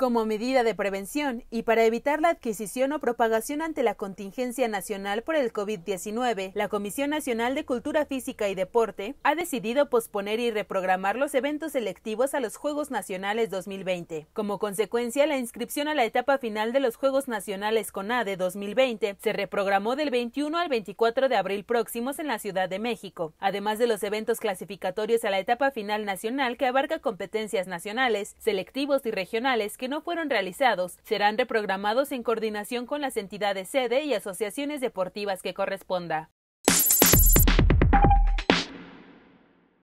Como medida de prevención y para evitar la adquisición o propagación ante la contingencia nacional por el COVID-19, la Comisión Nacional de Cultura Física y Deporte ha decidido posponer y reprogramar los eventos selectivos a los Juegos Nacionales 2020. Como consecuencia, la inscripción a la etapa final de los Juegos Nacionales CONADE 2020 se reprogramó del 21 al 24 de abril próximos en la Ciudad de México, además de los eventos clasificatorios a la etapa final nacional que abarca competencias nacionales, selectivos y regionales que no fueron realizados serán reprogramados en coordinación con las entidades sede y asociaciones deportivas que corresponda.